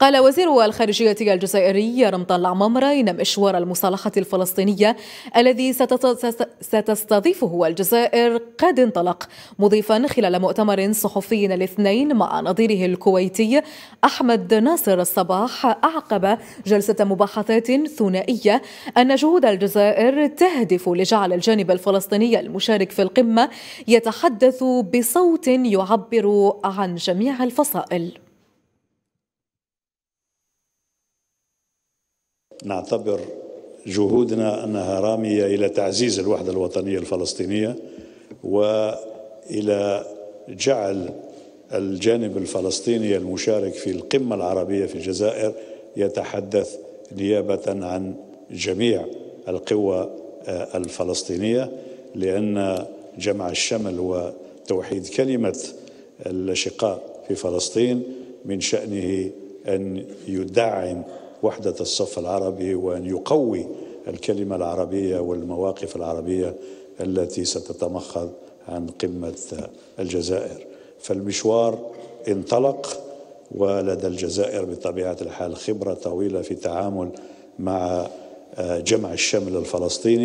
قال وزير الخارجية الجزائري رمضان العمامرة إن مشوار المصالحة الفلسطينية الذي ستستضيفه الجزائر قد انطلق مضيفا خلال مؤتمر صحفي الاثنين مع نظيره الكويتي أحمد ناصر الصباح أعقب جلسة مباحثات ثنائية أن جهود الجزائر تهدف لجعل الجانب الفلسطيني المشارك في القمة يتحدث بصوت يعبر عن جميع الفصائل نعتبر جهودنا انها راميه الى تعزيز الوحده الوطنيه الفلسطينيه والى جعل الجانب الفلسطيني المشارك في القمه العربيه في الجزائر يتحدث نيابه عن جميع القوى آه، الفلسطينيه لان جمع الشمل وتوحيد كلمه الاشقاء في فلسطين من شانه ان يدعم وحدة الصف العربي وأن يقوي الكلمة العربية والمواقف العربية التي ستتمخض عن قمة الجزائر فالمشوار انطلق ولدى الجزائر بطبيعة الحال خبرة طويلة في التعامل مع جمع الشمل الفلسطيني